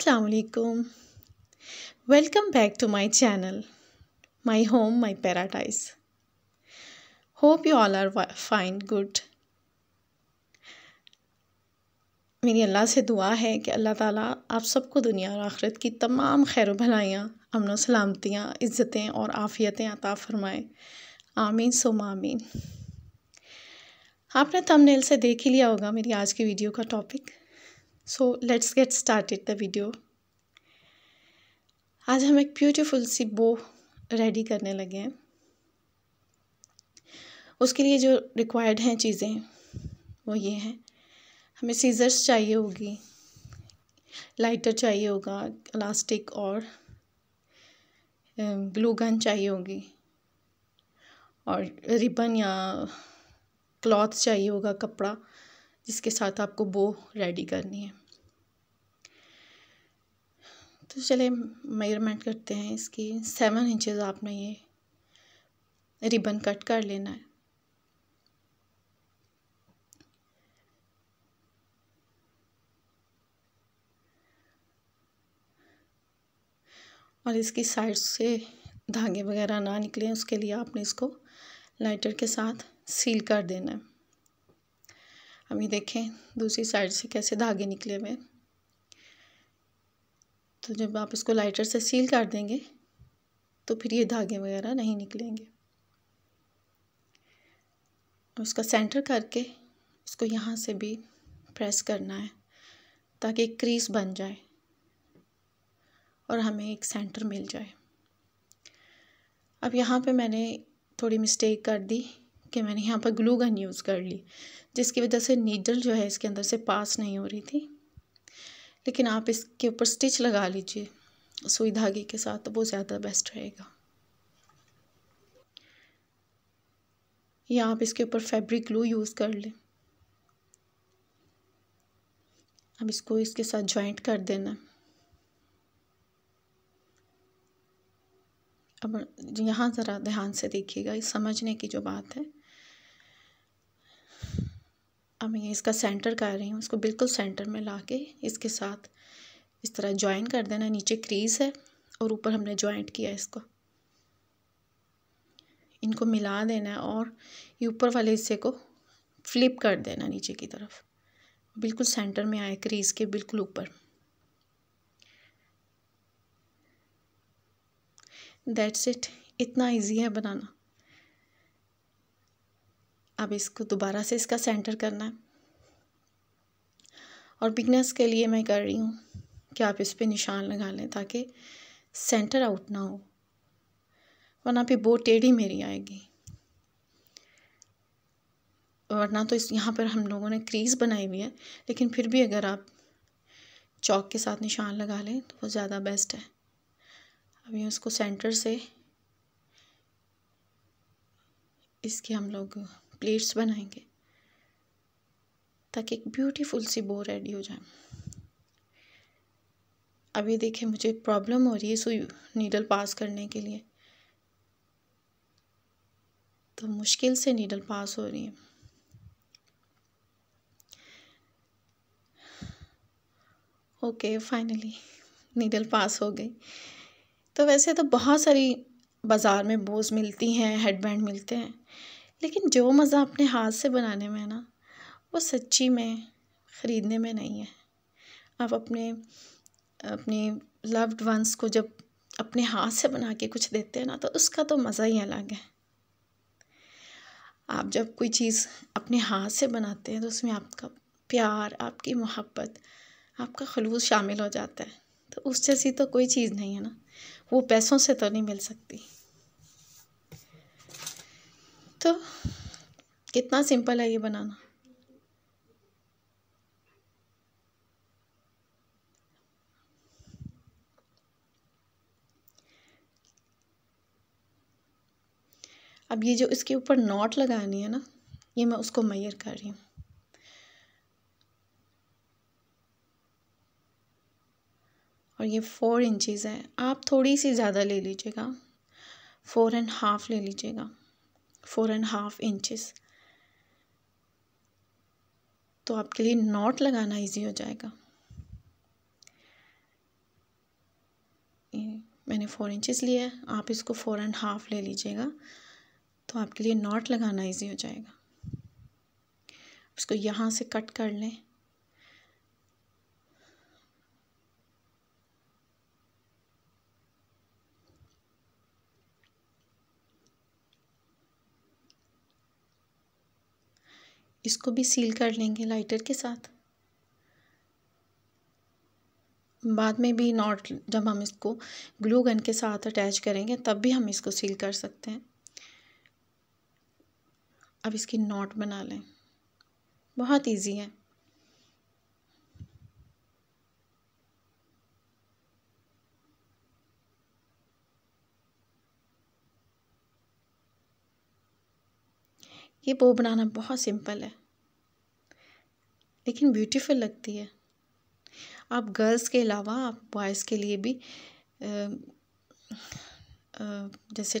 अस्सलाम वालेकुम welcome back to my channel my home my paradise hope you all are fine good मेरी अल्लाह से दुआ है कि अल्लाह ताला आप सबको दुनिया और आखिरत की तमाम खैर भलाइयाँ अमन सलामतियाँ इज़्ज़तें और आफ़ियतें अता फ़रमाए आमीन सो आमीन आपने तमनेल से देख ही लिया होगा मेरी आज की वीडियो का topic so let's get start the video आज हम एक ब्यूटीफुल सी बो रेडी करने लगे हैं उसके लिए जो रिक्वायर्ड हैं चीज़ें वो ये हैं हमें सीज़र्स चाहिए होगी लाइटर चाहिए होगा इलास्टिक और ग्लू गन चाहिए होगी और रिबन या क्लॉथ चाहिए होगा कपड़ा जिसके साथ आपको बो रेडी करनी है तो चले मेजरमेंट करते हैं इसकी सेवन इंचेस आपने ये रिबन कट कर लेना है और इसकी साइड से धागे वगैरह ना निकले उसके लिए आपने इसको लाइटर के साथ सील कर देना है अभी ये देखें दूसरी साइड से कैसे धागे निकले हुए तो जब आप इसको लाइटर से सील कर देंगे तो फिर ये धागे वगैरह नहीं निकलेंगे उसका सेंटर करके इसको यहाँ से भी प्रेस करना है ताकि एक क्रीज बन जाए और हमें एक सेंटर मिल जाए अब यहाँ पे मैंने थोड़ी मिस्टेक कर दी कि मैंने यहाँ पर ग्लू गन यूज़ कर ली जिसकी वजह से नीडल जो है इसके अंदर से पास नहीं हो रही थी लेकिन आप इसके ऊपर स्टिच लगा लीजिए सुई धागे के साथ तो वो ज़्यादा बेस्ट रहेगा या आप इसके ऊपर फैब्रिक ग्लू यूज़ कर लें अब इसको इसके साथ जॉइंट कर देना अब यहाँ ज़रा ध्यान से देखिएगा समझने की जो बात है अब मैं इसका सेंटर कर रही हूँ इसको बिल्कुल सेंटर में ला के इसके साथ इस तरह ज्वाइन कर देना नीचे क्रीज है और ऊपर हमने ज्वाइंट किया इसको इनको मिला देना है और ये ऊपर वाले हिस्से को फ्लिप कर देना नीचे की तरफ बिल्कुल सेंटर में आए क्रीज के बिल्कुल ऊपर दैट्स इट इतना इजी है बनाना अब इसको दोबारा से इसका सेंटर करना है और बिगनर्स के लिए मैं कर रही हूँ कि आप इस पर निशान लगा लें ताकि सेंटर आउट ना हो वरना पे बो टेढ़ी मेरी आएगी वरना तो इस यहाँ पर हम लोगों ने क्रीज बनाई हुई है लेकिन फिर भी अगर आप चौक के साथ निशान लगा लें तो वो ज़्यादा बेस्ट है अभी उसको सेंटर से इसकी हम लोग प्लेट्स बनाएंगे ताकि एक ब्यूटीफुल सी बो रेडी हो जाए अभी देखिए मुझे प्रॉब्लम हो रही है सुई नीडल पास करने के लिए तो मुश्किल से नीडल पास हो रही है ओके फाइनली नीडल पास हो गई तो वैसे तो बहुत सारी बाज़ार में बोज मिलती हैं हेडबैंड मिलते हैं लेकिन जो मज़ा अपने हाथ से बनाने में है ना वो सच्ची में ख़रीदने में नहीं है आप अपने अपने लव्ड वंस को जब अपने हाथ से बना के कुछ देते हैं ना तो उसका तो मज़ा ही अलग है आप जब कोई चीज़ अपने हाथ से बनाते हैं तो उसमें आपका प्यार आपकी मोहब्बत आपका खलूस शामिल हो जाता है तो उस जैसी तो कोई चीज़ नहीं है ना वो पैसों से तो नहीं मिल सकती तो कितना सिंपल है ये बनाना अब ये जो इसके ऊपर नॉट लगानी है ना ये मैं उसको मैयर कर रही हूँ और ये फोर इंचज़ है आप थोड़ी सी ज़्यादा ले लीजिएगा फोर एंड हाफ ले लीजिएगा फोर एंड हाफ इंचेस तो आपके लिए नॉट लगाना इजी हो जाएगा मैंने फ़ोर इंचेस लिया है आप इसको फोर एंड हाफ ले लीजिएगा तो आपके लिए नॉट लगाना इजी हो जाएगा उसको यहाँ से कट कर लें इसको भी सील कर लेंगे लाइटर के साथ बाद में भी नॉट जब हम इसको ग्लू गन के साथ अटैच करेंगे तब भी हम इसको सील कर सकते हैं अब इसकी नॉट बना लें बहुत इजी है ये बो बनाना बहुत सिंपल है लेकिन ब्यूटीफुल लगती है आप गर्ल्स के अलावा आप बॉयज़ के लिए भी आ, आ, जैसे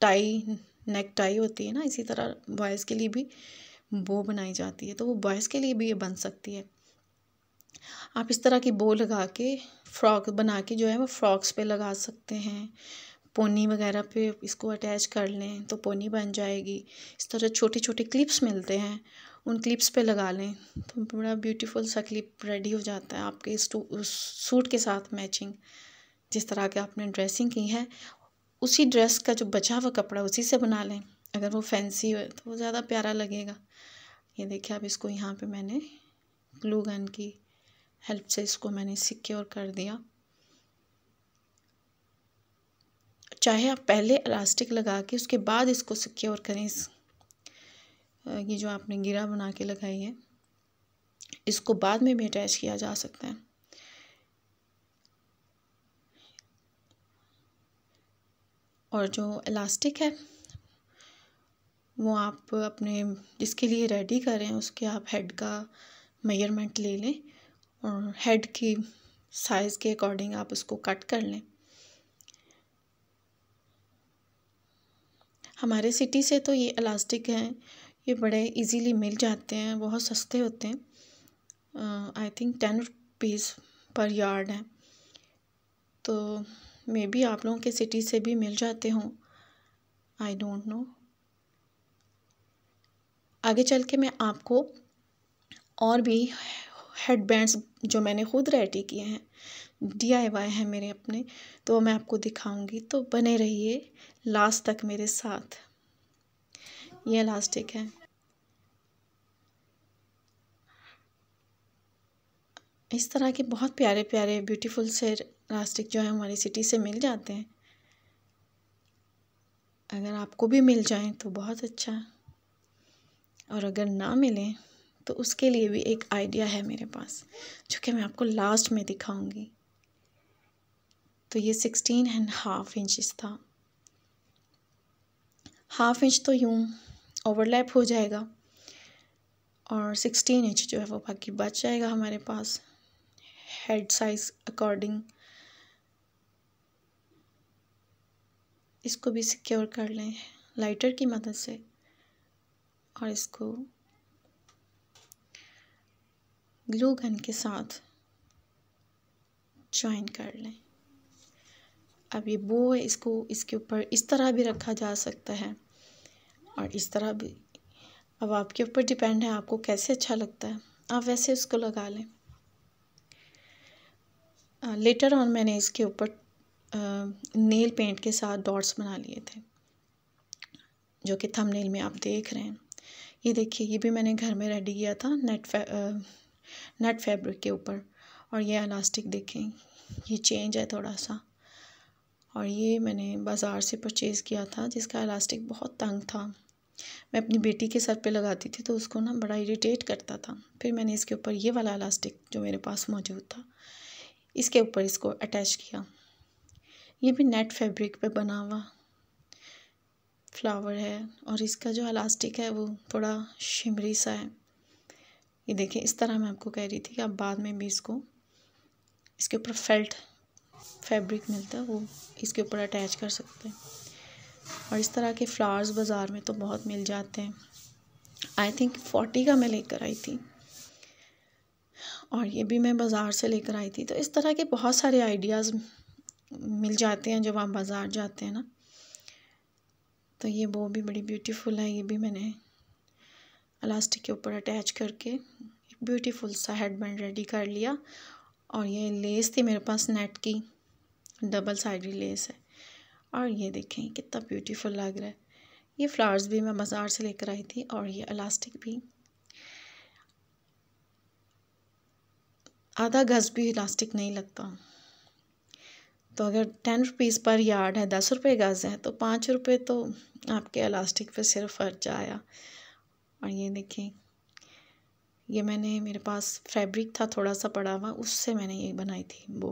टाई नेक टाई होती है ना इसी तरह बॉयज़ के लिए भी बो बनाई जाती है तो वो बॉयज़ के लिए भी ये बन सकती है आप इस तरह की बो लगा के फ्रॉक बना के जो है वो फ्रॉक्स पे लगा सकते हैं पोनी वगैरह पे इसको अटैच कर लें तो पोनी बन जाएगी इस तरह छोटे छोटे क्लिप्स मिलते हैं उन क्लिप्स पे लगा लें तो बड़ा ब्यूटीफुल सा क्लिप रेडी हो जाता है आपके इस सूट के साथ मैचिंग जिस तरह के आपने ड्रेसिंग की है उसी ड्रेस का जो बचा हुआ कपड़ा उसी से बना लें अगर वो फैंसी हो तो वो ज़्यादा प्यारा लगेगा ये देखिए अब इसको यहाँ पे मैंने ग्लू गन की हेल्प से इसको मैंने सिक्योर कर दिया चाहे आप पहले इलास्टिक लगा के उसके बाद इसको सिक्योर करें इस ये जो आपने गिरा बना के लगाई है इसको बाद में भी अटैच किया जा सकता है और जो इलास्टिक है वो आप अपने जिसके लिए रेडी करें उसके आप हेड का मेजरमेंट ले लें और हेड की साइज़ के अकॉर्डिंग आप उसको कट कर लें हमारे सिटी से तो ये इलास्टिक हैं ये बड़े इजीली मिल जाते हैं बहुत सस्ते होते हैं I think ten rupees per yard हैं तो मे बी आप लोगों के सिटी से भी मिल जाते हों आई डोंट नो आगे चल के मैं आपको और भी हेड बैंड्स जो मैंने खुद रेडी किए हैं डी आई वाई हैं मेरे अपने तो मैं आपको दिखाऊंगी तो बने रहिए लास्ट तक मेरे साथ ये इलास्टिक है इस तरह के बहुत प्यारे प्यारे ब्यूटीफुल से इलास्टिक जो है हमारी सिटी से मिल जाते हैं अगर आपको भी मिल जाएं तो बहुत अच्छा और अगर ना मिलें तो उसके लिए भी एक आइडिया है मेरे पास जो कि मैं आपको लास्ट में दिखाऊंगी तो ये सिक्सटीन एंड हाफ इंचज़ था हाफ इंच तो यूँ ओवरलैप हो जाएगा और सिक्सटीन इंच जो है वो बाकी बच जाएगा हमारे पास हेड साइज अकॉर्डिंग इसको भी सिक्योर कर लें लाइटर की मदद से और इसको ग्लू गन के साथ ज्वाइन कर लें अब ये बो है इसको इसके ऊपर इस तरह भी रखा जा सकता है और इस तरह भी अब आपके ऊपर डिपेंड है आपको कैसे अच्छा लगता है आप वैसे उसको लगा लें लेटर ऑन मैंने इसके ऊपर नेल पेंट के साथ डॉट्स बना लिए थे जो कि थंबनेल में आप देख रहे हैं ये देखिए ये भी मैंने घर में रेडी किया था नेट नेट फैब्रिक के ऊपर और ये अलास्टिक देखें ये चेंज है थोड़ा सा और ये मैंने बाज़ार से परचेज़ किया था जिसका इलास्टिक बहुत तंग था मैं अपनी बेटी के सर पे लगाती थी तो उसको ना बड़ा इरिटेट करता था फिर मैंने इसके ऊपर ये वाला इलास्टिक जो मेरे पास मौजूद था इसके ऊपर इसको अटैच किया ये भी नेट फैब्रिक पे बना हुआ फ्लावर है और इसका जो इलास्टिक है वो थोड़ा शिमरी सा है ये देखिए इस तरह मैं आपको कह रही थी कि आप बाद में भी इसको इसके ऊपर फेल्ट फैब्रिक मिलता है वो इसके ऊपर अटैच कर सकते हैं और इस तरह के फ्लावर्स बाज़ार में तो बहुत मिल जाते हैं आई थिंक फोर्टी का मैं लेकर आई थी और ये भी मैं बाज़ार से लेकर आई थी तो इस तरह के बहुत सारे आइडियाज़ मिल जाते हैं जब आप बाज़ार जाते हैं ना तो ये वो भी बड़ी ब्यूटीफुल है ये भी मैंने इलास्टिक के ऊपर अटैच करके एक ब्यूटीफुल सा हेडबैंड रेडी कर लिया और ये लेस थी मेरे पास नेट की डबल साइड लेस है और ये देखें कितना ब्यूटीफुल लग रहा है ये फ्लावर्स भी मैं बाज़ार से लेकर आई थी और ये इलास्टिक भी आधा गज भी इलास्टिक नहीं लगता तो अगर टेन रुपीज़ पर यार्ड है दस रुपये गज़ है तो पाँच रुपये तो आपके इलास्टिक पे सिर्फ खर्चा आया और ये देखें ये मैंने मेरे पास फैब्रिक था थोड़ा सा पड़ा हुआ उससे मैंने ये बनाई थी वो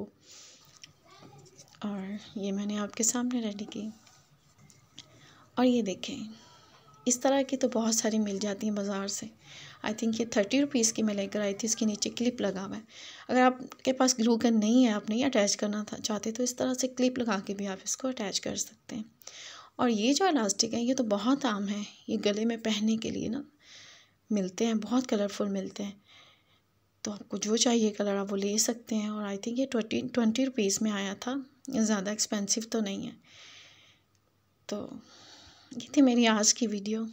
और ये मैंने आपके सामने रेडी की और ये देखें इस तरह की तो बहुत सारी मिल जाती हैं बाज़ार से आई थिंक ये थर्टी रुपीज़ की मैं लेकर आई थी इसके नीचे क्लिप लगा हुआ है अगर आपके पास ग्लू गन नहीं है आप नहीं अटैच करना था चाहते तो इस तरह से क्लिप लगा के भी आप इसको अटैच कर सकते हैं और ये जो इलास्टिक है ये तो बहुत आम है ये गले में पहनने के लिए ना मिलते हैं बहुत कलरफुल मिलते हैं तो आपको जो चाहिए कलर आप वो ले सकते हैं और आई थिंक ये ट्वेंटी ट्वेंटी रुपीज़ में आया था ज़्यादा एक्सपेंसिव तो नहीं है तो ये थी मेरी आज की वीडियो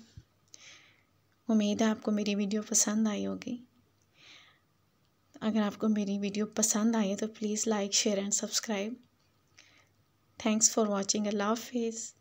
उम्मीद है आपको मेरी वीडियो पसंद आई होगी अगर आपको मेरी वीडियो पसंद आई है तो please like share and subscribe thanks for watching अल्लाह हाफिज़